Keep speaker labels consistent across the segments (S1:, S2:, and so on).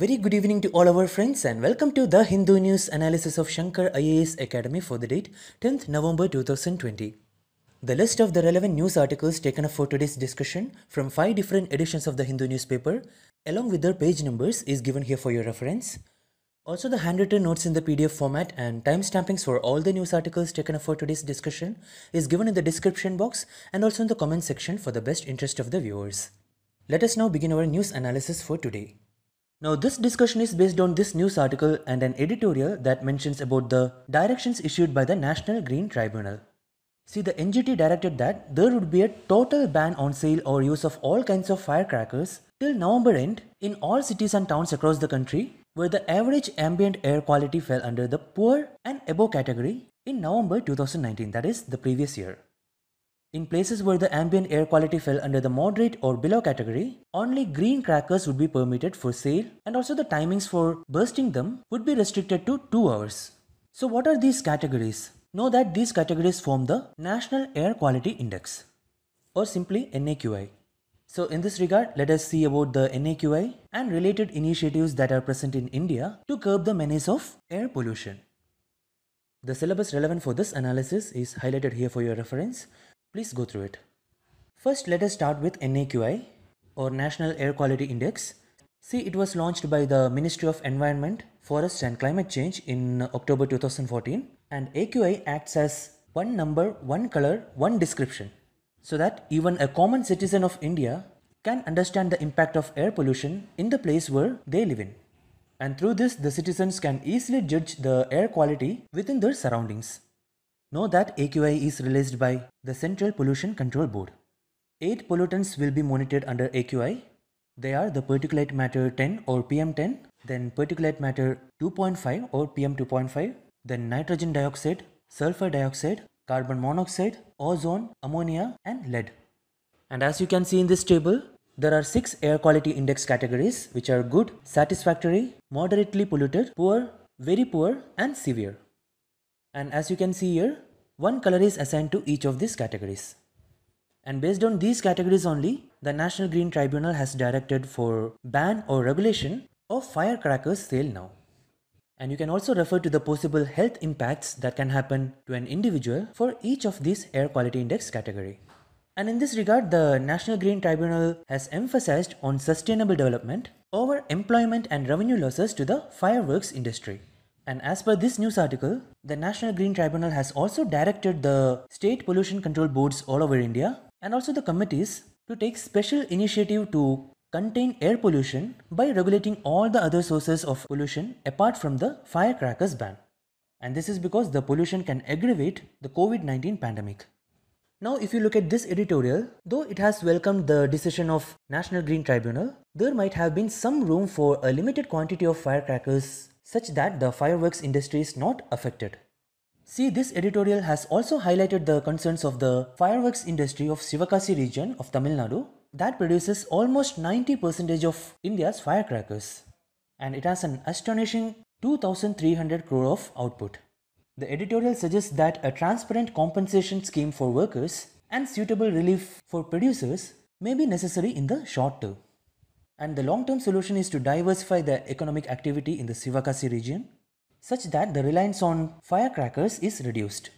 S1: Very good evening to all our friends and welcome to the Hindu news analysis of Shankar IAS Academy for the date 10th November 2020. The list of the relevant news articles taken up for today's discussion from 5 different editions of the Hindu newspaper along with their page numbers is given here for your reference. Also the handwritten notes in the PDF format and timestampings for all the news articles taken up for today's discussion is given in the description box and also in the comment section for the best interest of the viewers. Let us now begin our news analysis for today. Now this discussion is based on this news article and an editorial that mentions about the directions issued by the National Green Tribunal. See the NGT directed that there would be a total ban on sale or use of all kinds of firecrackers till November end in all cities and towns across the country where the average ambient air quality fell under the poor and above category in November 2019 that is the previous year. In places where the ambient air quality fell under the moderate or below category, only green crackers would be permitted for sale and also the timings for bursting them would be restricted to 2 hours. So what are these categories? Know that these categories form the National Air Quality Index or simply NAQI. So in this regard, let us see about the NAQI and related initiatives that are present in India to curb the menace of air pollution. The syllabus relevant for this analysis is highlighted here for your reference. Please go through it. First, let us start with NAQI or National Air Quality Index. See, it was launched by the Ministry of Environment, Forests and Climate Change in October 2014 and AQI acts as one number, one color, one description so that even a common citizen of India can understand the impact of air pollution in the place where they live in. And through this, the citizens can easily judge the air quality within their surroundings. Know that AQI is released by the Central Pollution Control Board. Eight pollutants will be monitored under AQI. They are the particulate matter 10 or PM10, then particulate matter 2.5 or PM2.5, then nitrogen dioxide, sulfur dioxide, carbon monoxide, ozone, ammonia and lead. And as you can see in this table, there are 6 air quality index categories which are good, satisfactory, moderately polluted, poor, very poor and severe. And as you can see here, one color is assigned to each of these categories. And based on these categories only, the National Green Tribunal has directed for ban or regulation of firecrackers sale now. And you can also refer to the possible health impacts that can happen to an individual for each of these air quality index category. And in this regard, the National Green Tribunal has emphasized on sustainable development over employment and revenue losses to the fireworks industry. And as per this news article, the National Green Tribunal has also directed the state pollution control boards all over India and also the committees to take special initiative to contain air pollution by regulating all the other sources of pollution apart from the firecrackers ban. And this is because the pollution can aggravate the COVID 19 pandemic. Now, if you look at this editorial, though it has welcomed the decision of National Green Tribunal, there might have been some room for a limited quantity of firecrackers such that the fireworks industry is not affected. See, this editorial has also highlighted the concerns of the fireworks industry of Sivakasi region of Tamil Nadu that produces almost 90% of India's firecrackers and it has an astonishing 2300 crore of output. The editorial suggests that a transparent compensation scheme for workers and suitable relief for producers may be necessary in the short term. And the long-term solution is to diversify the economic activity in the Sivakasi region such that the reliance on firecrackers is reduced.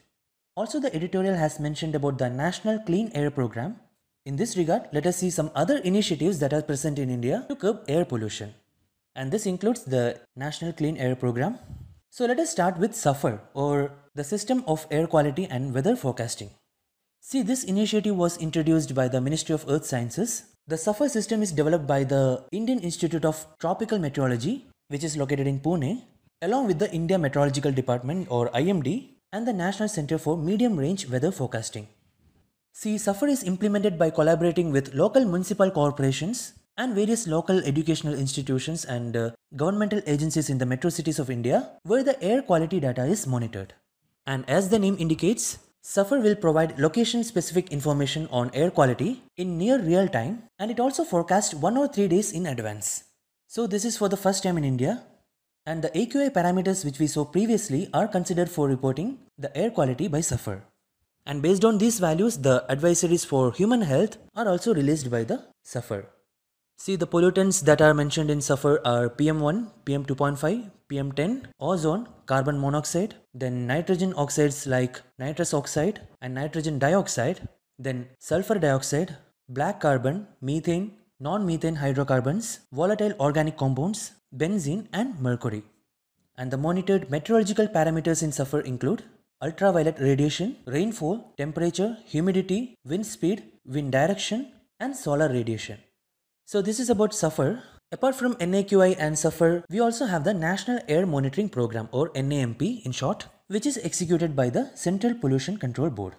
S1: Also the editorial has mentioned about the National Clean Air Program. In this regard, let us see some other initiatives that are present in India to curb air pollution. And this includes the National Clean Air Program. So let us start with SUFFER or the System of Air Quality and Weather Forecasting. See, this initiative was introduced by the Ministry of Earth Sciences the SAFAR system is developed by the Indian Institute of Tropical Meteorology, which is located in Pune, along with the India Meteorological Department or IMD and the National Center for Medium Range Weather Forecasting. See, SAFAR is implemented by collaborating with local municipal corporations and various local educational institutions and uh, governmental agencies in the metro cities of India where the air quality data is monitored. And as the name indicates, Suffer will provide location-specific information on air quality in near real time and it also forecasts 1 or 3 days in advance. So this is for the first time in India and the AQI parameters which we saw previously are considered for reporting the air quality by Suffer. And based on these values, the advisories for human health are also released by the Suffer. See the pollutants that are mentioned in Suffer are PM1, PM2.5, PM10, ozone, carbon monoxide, then nitrogen oxides like nitrous oxide and nitrogen dioxide, then sulfur dioxide, black carbon, methane, non-methane hydrocarbons, volatile organic compounds, benzene and mercury. And the monitored meteorological parameters in Suffer include ultraviolet radiation, rainfall, temperature, humidity, wind speed, wind direction and solar radiation. So this is about Suffer. Apart from NAQI and SUFFER, we also have the National Air Monitoring Program or NAMP in short, which is executed by the Central Pollution Control Board.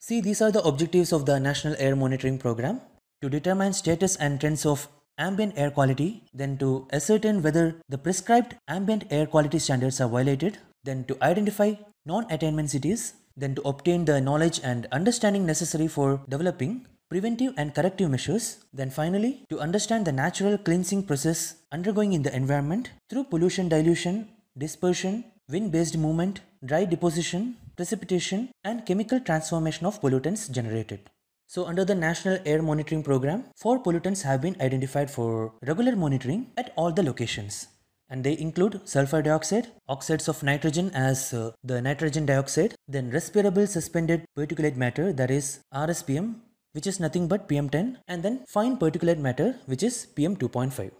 S1: See, these are the objectives of the National Air Monitoring Program to determine status and trends of ambient air quality, then to ascertain whether the prescribed ambient air quality standards are violated, then to identify non attainment cities, then to obtain the knowledge and understanding necessary for developing preventive and corrective measures, then finally, to understand the natural cleansing process undergoing in the environment through pollution dilution, dispersion, wind based movement, dry deposition, precipitation, and chemical transformation of pollutants generated. So, under the National Air Monitoring Program, four pollutants have been identified for regular monitoring at all the locations. And they include sulfur dioxide, oxides of nitrogen as uh, the nitrogen dioxide, then respirable suspended particulate matter that is RSPM, which is nothing but PM10 and then fine particulate matter which is PM2.5.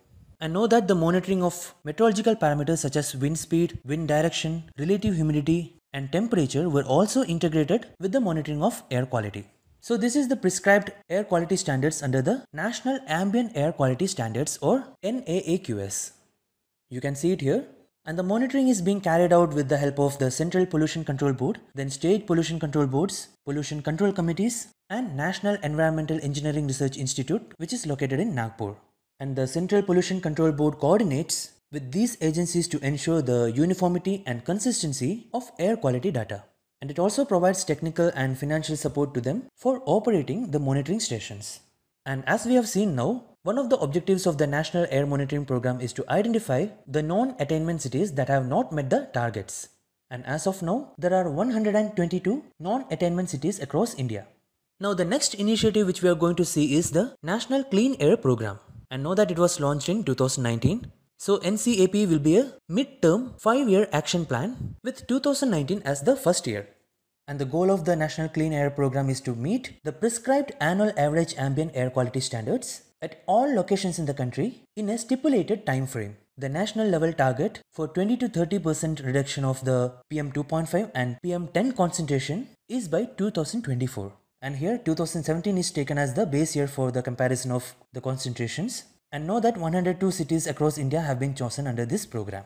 S1: And know that the monitoring of meteorological parameters such as wind speed, wind direction, relative humidity and temperature were also integrated with the monitoring of air quality. So this is the prescribed air quality standards under the National Ambient Air Quality Standards or NAAQS. You can see it here. And the monitoring is being carried out with the help of the Central Pollution Control Board, then State Pollution Control Boards, Pollution Control Committees, and National Environmental Engineering Research Institute, which is located in Nagpur. And the Central Pollution Control Board coordinates with these agencies to ensure the uniformity and consistency of air quality data. And it also provides technical and financial support to them for operating the monitoring stations. And as we have seen now, one of the objectives of the National Air Monitoring Program is to identify the non attainment cities that have not met the targets. And as of now, there are 122 non attainment cities across India. Now the next initiative which we are going to see is the National Clean Air Program. And know that it was launched in 2019. So NCAP will be a mid-term 5-year action plan with 2019 as the first year. And the goal of the National Clean Air Program is to meet the prescribed annual average ambient air quality standards at all locations in the country in a stipulated time frame. The national level target for 20 to 30% reduction of the PM2.5 and PM10 concentration is by 2024. And here 2017 is taken as the base year for the comparison of the concentrations. And know that 102 cities across India have been chosen under this program.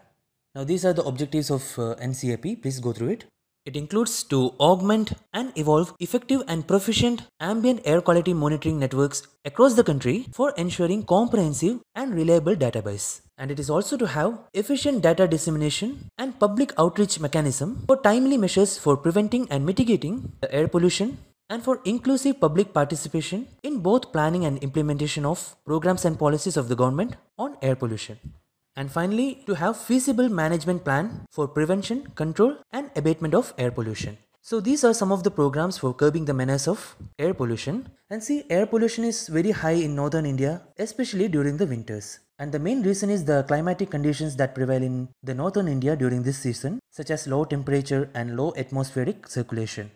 S1: Now these are the objectives of uh, NCAP, please go through it. It includes to augment and evolve effective and proficient ambient air quality monitoring networks across the country for ensuring comprehensive and reliable database. And it is also to have efficient data dissemination and public outreach mechanism for timely measures for preventing and mitigating the air pollution and for inclusive public participation in both planning and implementation of programs and policies of the government on air pollution. And finally, to have feasible management plan for prevention, control and abatement of air pollution. So these are some of the programs for curbing the menace of air pollution. And see, air pollution is very high in northern India, especially during the winters. And the main reason is the climatic conditions that prevail in the northern India during this season, such as low temperature and low atmospheric circulation.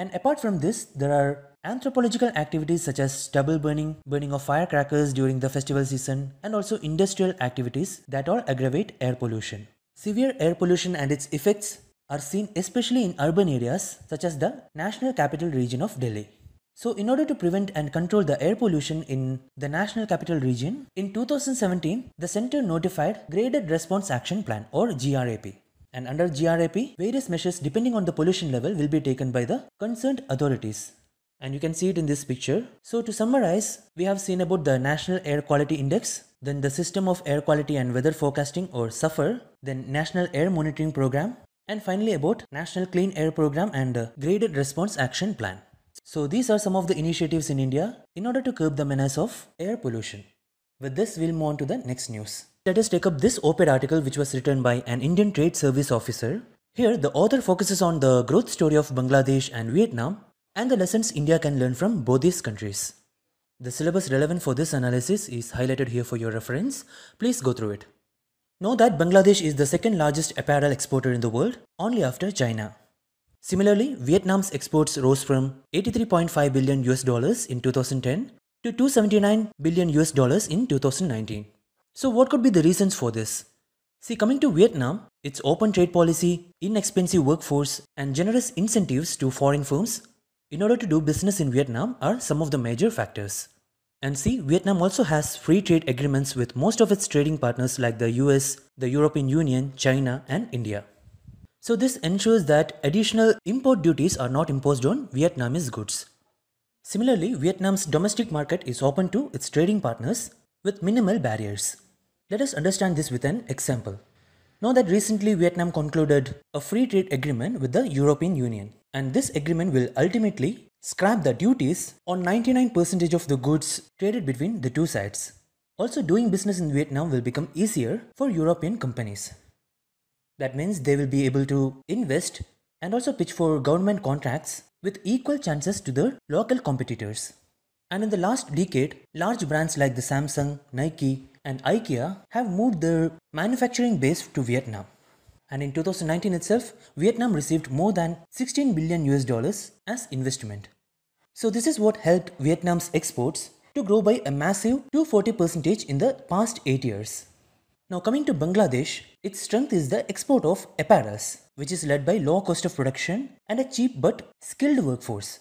S1: And apart from this, there are anthropological activities such as stubble burning, burning of firecrackers during the festival season, and also industrial activities that all aggravate air pollution. Severe air pollution and its effects are seen especially in urban areas such as the National Capital Region of Delhi. So, in order to prevent and control the air pollution in the National Capital Region, in 2017, the center notified Graded Response Action Plan or GRAP. And under GRAP, various measures depending on the pollution level will be taken by the concerned authorities. And you can see it in this picture. So to summarize, we have seen about the National Air Quality Index, then the System of Air Quality and Weather Forecasting or SUFFER, then National Air Monitoring Program, and finally about National Clean Air Program and Graded Response Action Plan. So these are some of the initiatives in India in order to curb the menace of air pollution. With this, we'll move on to the next news. Let us take up this op-ed article which was written by an Indian Trade Service officer. Here, the author focuses on the growth story of Bangladesh and Vietnam and the lessons India can learn from both these countries. The syllabus relevant for this analysis is highlighted here for your reference. Please go through it. Know that Bangladesh is the second largest apparel exporter in the world, only after China. Similarly, Vietnam's exports rose from 83.5 billion US dollars in 2010 to 279 billion US dollars in 2019. So, what could be the reasons for this? See, coming to Vietnam, its open trade policy, inexpensive workforce, and generous incentives to foreign firms in order to do business in Vietnam are some of the major factors. And see, Vietnam also has free trade agreements with most of its trading partners like the US, the European Union, China, and India. So, this ensures that additional import duties are not imposed on Vietnamese goods. Similarly, Vietnam's domestic market is open to its trading partners with minimal barriers. Let us understand this with an example. Now that recently Vietnam concluded a free trade agreement with the European Union and this agreement will ultimately scrap the duties on 99% of the goods traded between the two sides. Also doing business in Vietnam will become easier for European companies. That means they will be able to invest and also pitch for government contracts with equal chances to their local competitors. And in the last decade, large brands like the Samsung, Nike, and IKEA have moved their manufacturing base to Vietnam. And in 2019 itself, Vietnam received more than 16 billion US dollars as investment. So this is what helped Vietnam's exports to grow by a massive 240% in the past 8 years. Now coming to Bangladesh, its strength is the export of apparels, which is led by low cost of production and a cheap but skilled workforce.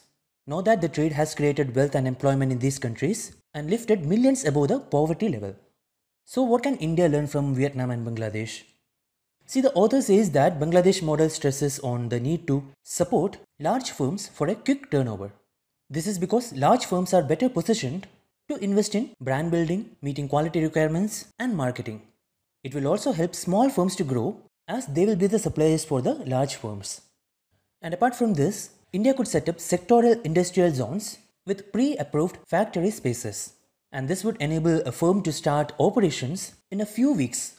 S1: Now that the trade has created wealth and employment in these countries and lifted millions above the poverty level. So what can India learn from Vietnam and Bangladesh? See, the author says that Bangladesh model stresses on the need to support large firms for a quick turnover. This is because large firms are better positioned to invest in brand building, meeting quality requirements, and marketing. It will also help small firms to grow as they will be the suppliers for the large firms. And apart from this, India could set up sectoral industrial zones with pre-approved factory spaces. And this would enable a firm to start operations in a few weeks.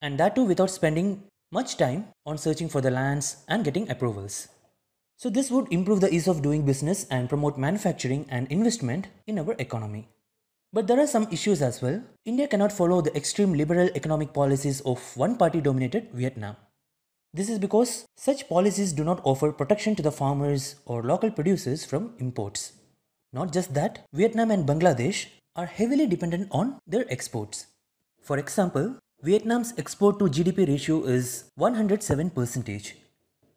S1: And that too without spending much time on searching for the lands and getting approvals. So this would improve the ease of doing business and promote manufacturing and investment in our economy. But there are some issues as well. India cannot follow the extreme liberal economic policies of one party dominated Vietnam. This is because such policies do not offer protection to the farmers or local producers from imports. Not just that, Vietnam and Bangladesh are heavily dependent on their exports. For example, Vietnam's export to GDP ratio is 107%,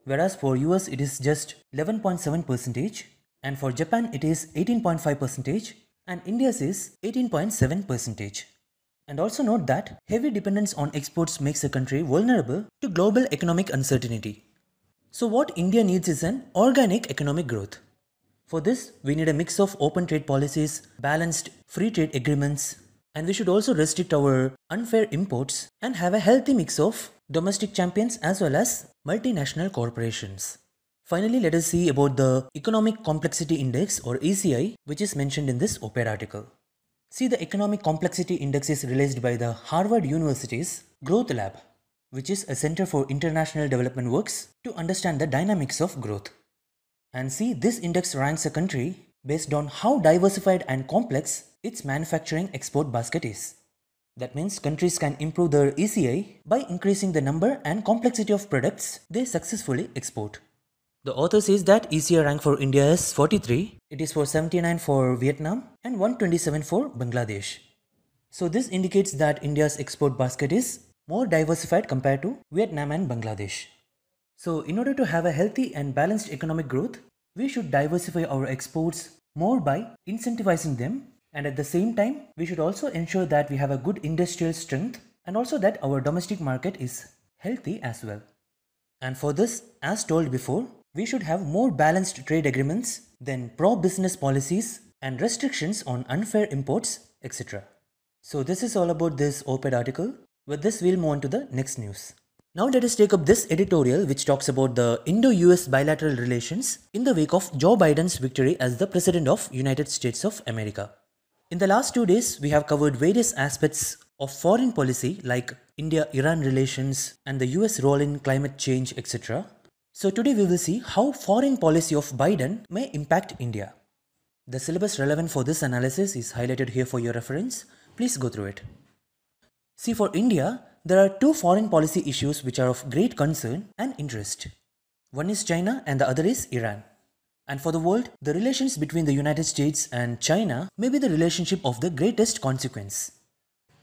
S1: whereas for US it is just 11.7% and for Japan it is 18.5% and India's is 18.7%. And also note that heavy dependence on exports makes a country vulnerable to global economic uncertainty. So what India needs is an organic economic growth. For this, we need a mix of open trade policies, balanced free trade agreements, and we should also restrict our unfair imports and have a healthy mix of domestic champions as well as multinational corporations. Finally, let us see about the Economic Complexity Index or ECI, which is mentioned in this op-ed article. See the Economic Complexity Indexes released by the Harvard University's Growth Lab, which is a center for international development works to understand the dynamics of growth. And see, this index ranks a country based on how diversified and complex its manufacturing export basket is. That means countries can improve their ECI by increasing the number and complexity of products they successfully export. The author says that ECR rank for India is 43, it is for 79 for Vietnam and 127 for Bangladesh. So this indicates that India's export basket is more diversified compared to Vietnam and Bangladesh. So in order to have a healthy and balanced economic growth, we should diversify our exports more by incentivizing them and at the same time we should also ensure that we have a good industrial strength and also that our domestic market is healthy as well. And for this, as told before, we should have more balanced trade agreements than pro-business policies and restrictions on unfair imports, etc. So this is all about this op-ed article. With this, we'll move on to the next news. Now let us take up this editorial which talks about the Indo-US bilateral relations in the wake of Joe Biden's victory as the President of United States of America. In the last two days, we have covered various aspects of foreign policy like India-Iran relations and the US role in climate change, etc. So today we will see how foreign policy of Biden may impact India. The syllabus relevant for this analysis is highlighted here for your reference. Please go through it. See for India, there are two foreign policy issues which are of great concern and interest. One is China and the other is Iran. And for the world, the relations between the United States and China may be the relationship of the greatest consequence.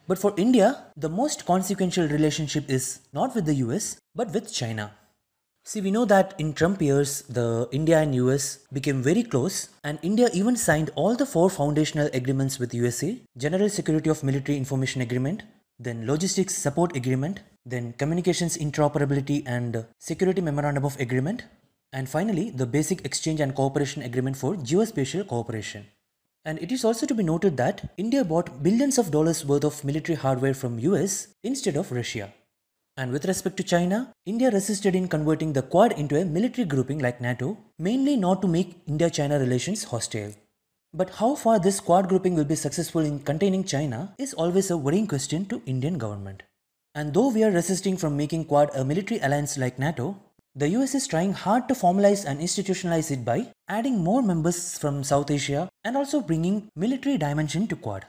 S1: But for India, the most consequential relationship is not with the US but with China. See, we know that in Trump years, the India and US became very close, and India even signed all the four foundational agreements with USA: General Security of Military Information Agreement, then Logistics Support Agreement, then Communications Interoperability and Security Memorandum of Agreement, and finally the Basic Exchange and Cooperation Agreement for Geospatial Cooperation. And it is also to be noted that India bought billions of dollars worth of military hardware from US instead of Russia. And with respect to China, India resisted in converting the Quad into a military grouping like NATO, mainly not to make India China relations hostile. But how far this Quad grouping will be successful in containing China is always a worrying question to Indian government. And though we are resisting from making Quad a military alliance like NATO, the US is trying hard to formalize and institutionalize it by adding more members from South Asia and also bringing military dimension to Quad.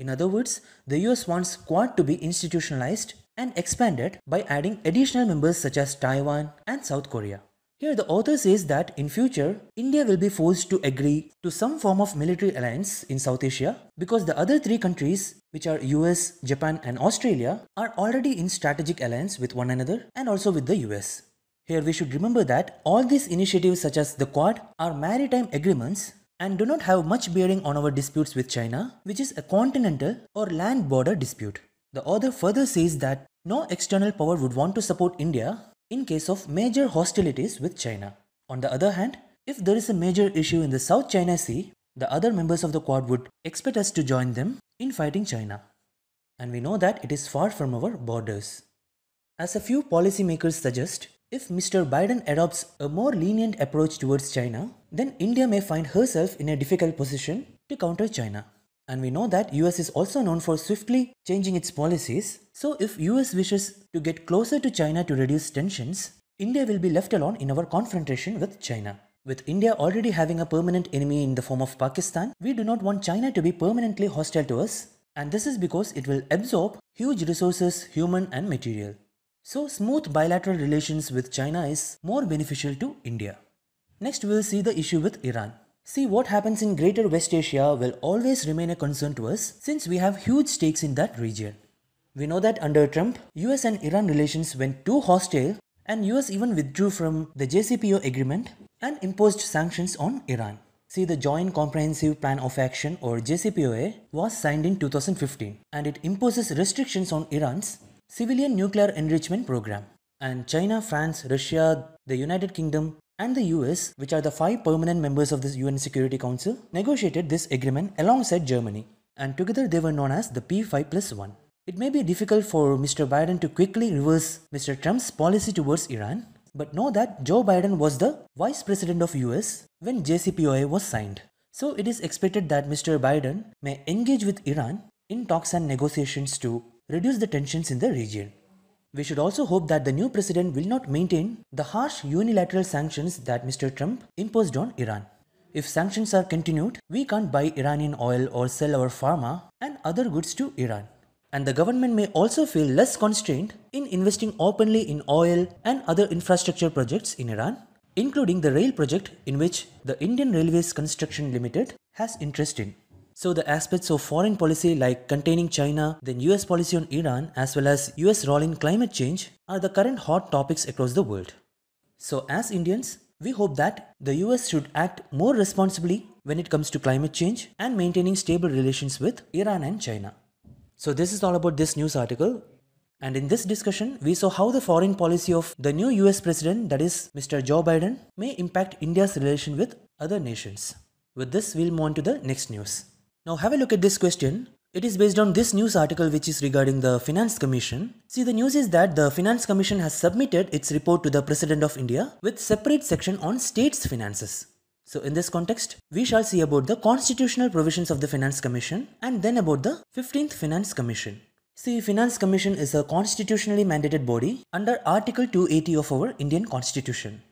S1: In other words, the US wants Quad to be institutionalized and expanded by adding additional members such as Taiwan and South Korea. Here, the author says that in future, India will be forced to agree to some form of military alliance in South Asia because the other three countries, which are US, Japan, and Australia, are already in strategic alliance with one another and also with the US. Here, we should remember that all these initiatives, such as the Quad, are maritime agreements and do not have much bearing on our disputes with China, which is a continental or land border dispute. The author further says that no external power would want to support India in case of major hostilities with China. On the other hand, if there is a major issue in the South China Sea, the other members of the Quad would expect us to join them in fighting China. And we know that it is far from our borders. As a few policymakers suggest, if Mr. Biden adopts a more lenient approach towards China, then India may find herself in a difficult position to counter China. And we know that US is also known for swiftly changing its policies. So if US wishes to get closer to China to reduce tensions, India will be left alone in our confrontation with China. With India already having a permanent enemy in the form of Pakistan, we do not want China to be permanently hostile to us and this is because it will absorb huge resources, human and material. So smooth bilateral relations with China is more beneficial to India. Next we'll see the issue with Iran. See, what happens in Greater West Asia will always remain a concern to us since we have huge stakes in that region. We know that under Trump, US and Iran relations went too hostile and US even withdrew from the JCPOA agreement and imposed sanctions on Iran. See, the Joint Comprehensive Plan of Action or JCPOA was signed in 2015 and it imposes restrictions on Iran's civilian nuclear enrichment program. And China, France, Russia, the United Kingdom, and the US, which are the five permanent members of the UN Security Council, negotiated this agreement alongside Germany, and together they were known as the P5 plus 1. It may be difficult for Mr. Biden to quickly reverse Mr. Trump's policy towards Iran, but know that Joe Biden was the Vice President of US when JCPOA was signed. So it is expected that Mr. Biden may engage with Iran in talks and negotiations to reduce the tensions in the region. We should also hope that the new president will not maintain the harsh unilateral sanctions that Mr. Trump imposed on Iran. If sanctions are continued, we can't buy Iranian oil or sell our pharma and other goods to Iran. And the government may also feel less constrained in investing openly in oil and other infrastructure projects in Iran, including the rail project in which the Indian Railways Construction Limited has interest in. So the aspects of foreign policy like containing China, then US policy on Iran, as well as US role in climate change are the current hot topics across the world. So as Indians, we hope that the US should act more responsibly when it comes to climate change and maintaining stable relations with Iran and China. So this is all about this news article. And in this discussion, we saw how the foreign policy of the new US president, that is Mr. Joe Biden, may impact India's relation with other nations. With this, we'll move on to the next news. Now have a look at this question. It is based on this news article which is regarding the Finance Commission. See the news is that the Finance Commission has submitted its report to the President of India with separate section on states finances. So in this context, we shall see about the constitutional provisions of the Finance Commission and then about the 15th Finance Commission. See, Finance Commission is a constitutionally mandated body under Article 280 of our Indian Constitution.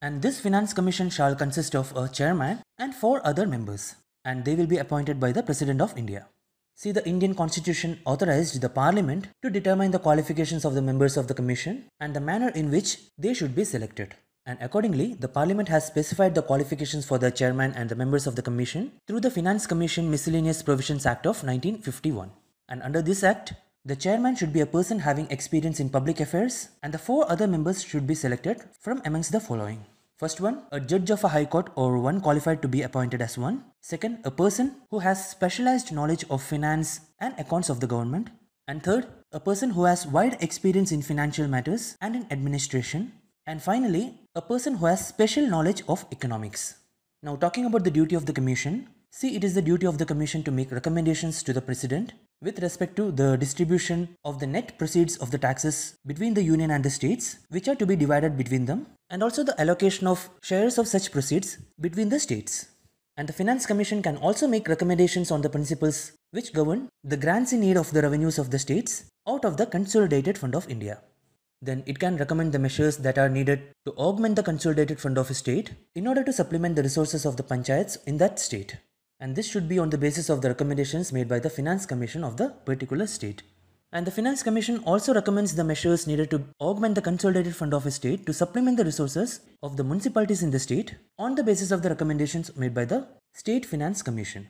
S1: And this Finance Commission shall consist of a chairman and four other members and they will be appointed by the President of India. See, the Indian constitution authorized the parliament to determine the qualifications of the members of the commission and the manner in which they should be selected. And accordingly, the parliament has specified the qualifications for the chairman and the members of the commission through the Finance Commission Miscellaneous Provisions Act of 1951. And under this act, the chairman should be a person having experience in public affairs and the four other members should be selected from amongst the following. First one, a judge of a high court or one qualified to be appointed as one. Second, a person who has specialized knowledge of finance and accounts of the government. And third, a person who has wide experience in financial matters and in administration. And finally, a person who has special knowledge of economics. Now, talking about the duty of the commission, See, it is the duty of the Commission to make recommendations to the President with respect to the distribution of the net proceeds of the taxes between the Union and the states, which are to be divided between them, and also the allocation of shares of such proceeds between the states. And the Finance Commission can also make recommendations on the principles which govern the grants in aid of the revenues of the states out of the Consolidated Fund of India. Then it can recommend the measures that are needed to augment the Consolidated Fund of a state in order to supplement the resources of the panchayats in that state. And this should be on the basis of the recommendations made by the Finance Commission of the particular state. And the Finance Commission also recommends the measures needed to augment the consolidated fund of a state to supplement the resources of the municipalities in the state on the basis of the recommendations made by the State Finance Commission.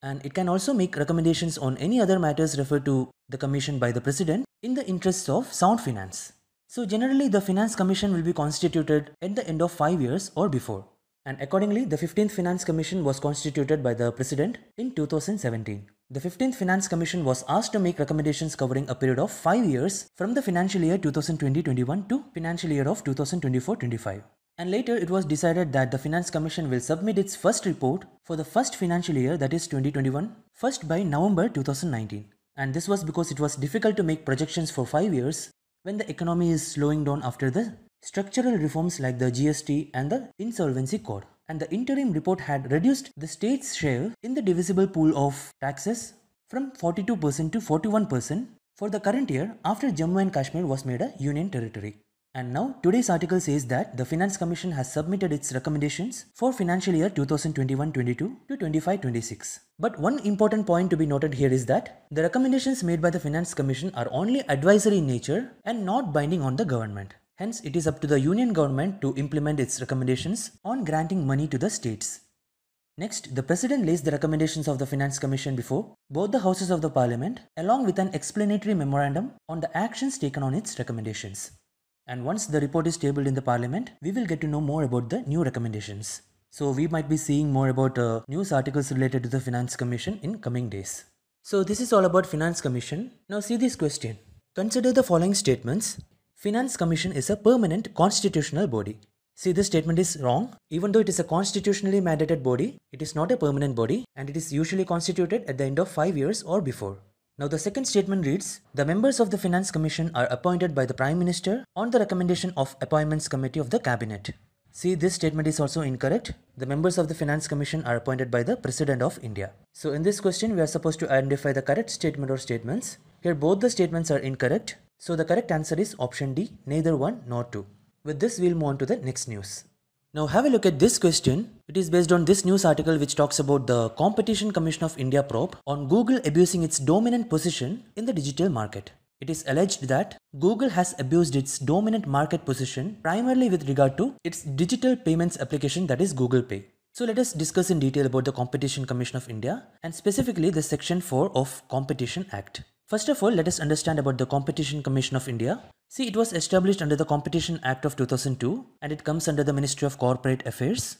S1: And it can also make recommendations on any other matters referred to the Commission by the President in the interests of sound finance. So, generally, the Finance Commission will be constituted at the end of 5 years or before and accordingly, the 15th Finance Commission was constituted by the President in 2017. The 15th Finance Commission was asked to make recommendations covering a period of 5 years from the financial year 2020-21 to financial year of 2024-25. And later it was decided that the Finance Commission will submit its first report for the first financial year that is 2021 first by November 2019. And this was because it was difficult to make projections for 5 years when the economy is slowing down after the structural reforms like the GST and the Insolvency Code. And the interim report had reduced the state's share in the divisible pool of taxes from 42% to 41% for the current year after Jammu and Kashmir was made a union territory. And now, today's article says that the Finance Commission has submitted its recommendations for financial year 2021-22 to 25-26. But one important point to be noted here is that the recommendations made by the Finance Commission are only advisory in nature and not binding on the government. Hence, it is up to the union government to implement its recommendations on granting money to the states. Next, the President lays the recommendations of the Finance Commission before both the houses of the Parliament along with an explanatory memorandum on the actions taken on its recommendations. And once the report is tabled in the Parliament, we will get to know more about the new recommendations. So we might be seeing more about uh, news articles related to the Finance Commission in coming days. So this is all about Finance Commission. Now see this question. Consider the following statements Finance Commission is a permanent constitutional body. See, this statement is wrong. Even though it is a constitutionally mandated body, it is not a permanent body and it is usually constituted at the end of 5 years or before. Now the second statement reads, the members of the Finance Commission are appointed by the Prime Minister on the recommendation of Appointments Committee of the Cabinet. See, this statement is also incorrect. The members of the Finance Commission are appointed by the President of India. So in this question, we are supposed to identify the correct statement or statements. Here both the statements are incorrect. So the correct answer is option D, neither one nor two. With this, we'll move on to the next news. Now have a look at this question. It is based on this news article which talks about the Competition Commission of India probe on Google abusing its dominant position in the digital market. It is alleged that Google has abused its dominant market position primarily with regard to its digital payments application that is Google Pay. So let us discuss in detail about the Competition Commission of India and specifically the section 4 of Competition Act. First of all, let us understand about the Competition Commission of India. See, it was established under the Competition Act of 2002 and it comes under the Ministry of Corporate Affairs.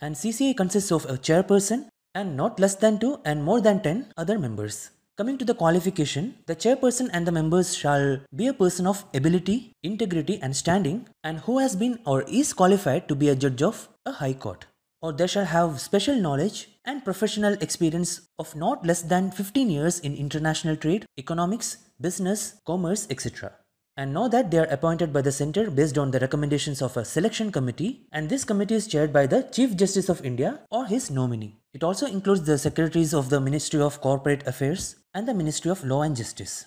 S1: And CCA consists of a chairperson and not less than 2 and more than 10 other members. Coming to the qualification, the chairperson and the members shall be a person of ability, integrity and standing and who has been or is qualified to be a judge of a high court or they shall have special knowledge and professional experience of not less than 15 years in international trade, economics, business, commerce, etc. And know that they are appointed by the center based on the recommendations of a selection committee, and this committee is chaired by the Chief Justice of India or his nominee. It also includes the secretaries of the Ministry of Corporate Affairs and the Ministry of Law and Justice.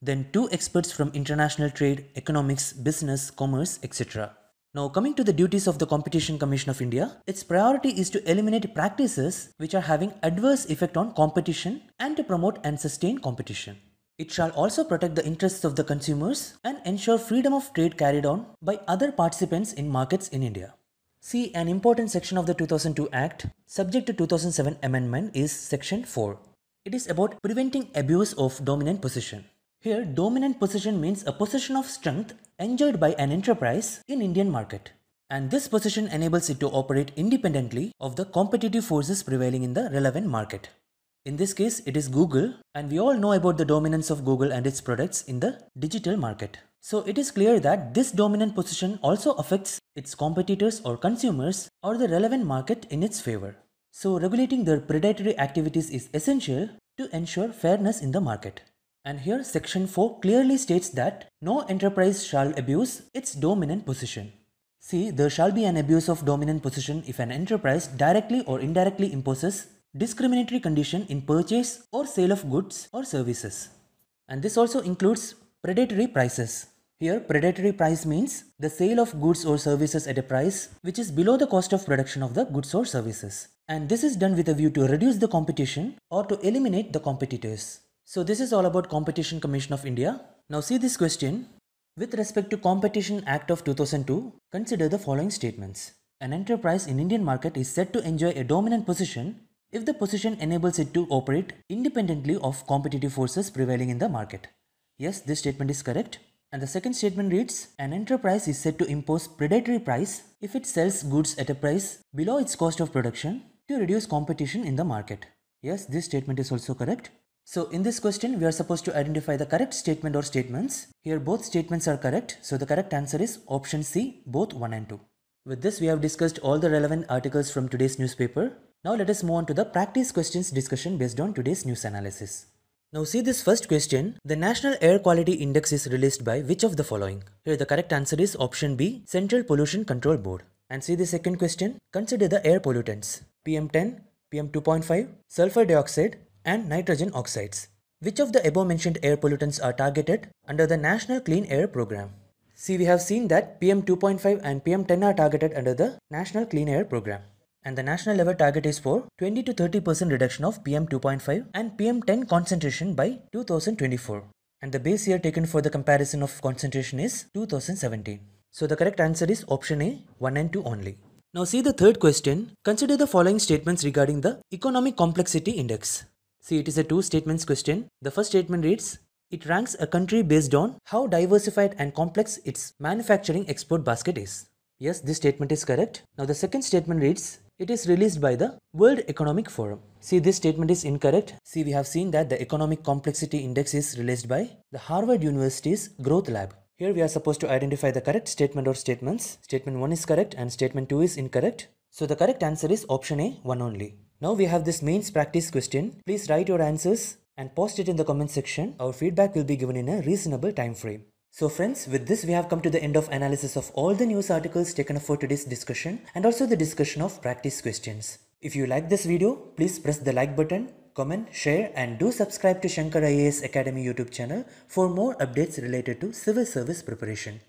S1: Then two experts from international trade, economics, business, commerce, etc. Now coming to the duties of the Competition Commission of India, its priority is to eliminate practices which are having adverse effect on competition and to promote and sustain competition. It shall also protect the interests of the consumers and ensure freedom of trade carried on by other participants in markets in India. See an important section of the 2002 Act, subject to 2007 amendment, is section 4. It is about preventing abuse of dominant position. Here, dominant position means a position of strength enjoyed by an enterprise in Indian market. And this position enables it to operate independently of the competitive forces prevailing in the relevant market. In this case, it is Google and we all know about the dominance of Google and its products in the digital market. So it is clear that this dominant position also affects its competitors or consumers or the relevant market in its favor. So regulating their predatory activities is essential to ensure fairness in the market. And here section 4 clearly states that no enterprise shall abuse its dominant position. See, there shall be an abuse of dominant position if an enterprise directly or indirectly imposes discriminatory condition in purchase or sale of goods or services. And this also includes predatory prices. Here, predatory price means the sale of goods or services at a price which is below the cost of production of the goods or services. And this is done with a view to reduce the competition or to eliminate the competitors. So this is all about Competition Commission of India. Now see this question. With respect to Competition Act of 2002, consider the following statements. An enterprise in Indian market is said to enjoy a dominant position if the position enables it to operate independently of competitive forces prevailing in the market. Yes, this statement is correct. And the second statement reads An enterprise is said to impose predatory price if it sells goods at a price below its cost of production to reduce competition in the market. Yes, this statement is also correct. So in this question, we are supposed to identify the correct statement or statements. Here both statements are correct, so the correct answer is option C, both 1 and 2. With this, we have discussed all the relevant articles from today's newspaper. Now let us move on to the practice questions discussion based on today's news analysis. Now see this first question. The National Air Quality Index is released by which of the following? Here the correct answer is option B, Central Pollution Control Board. And see the second question. Consider the air pollutants. PM10, PM2.5, sulfur dioxide, and nitrogen oxides. Which of the above mentioned air pollutants are targeted under the National Clean Air Program? See, we have seen that PM 2.5 and PM 10 are targeted under the National Clean Air Program. And the national level target is for 20 to 30% reduction of PM 2.5 and PM 10 concentration by 2024. And the base year taken for the comparison of concentration is 2017. So the correct answer is option A, 1 and 2 only. Now see the third question. Consider the following statements regarding the economic complexity index. See, it is a two statements question. The first statement reads, it ranks a country based on how diversified and complex its manufacturing export basket is. Yes, this statement is correct. Now the second statement reads, it is released by the World Economic Forum. See, this statement is incorrect. See, we have seen that the Economic Complexity Index is released by the Harvard University's Growth Lab. Here we are supposed to identify the correct statement or statements. Statement 1 is correct and statement 2 is incorrect. So the correct answer is option A, 1 only. Now we have this mains practice question. Please write your answers and post it in the comment section. Our feedback will be given in a reasonable time frame. So friends, with this we have come to the end of analysis of all the news articles taken up for today's discussion and also the discussion of practice questions. If you like this video, please press the like button, comment, share and do subscribe to Shankar IAS Academy YouTube channel for more updates related to civil service preparation.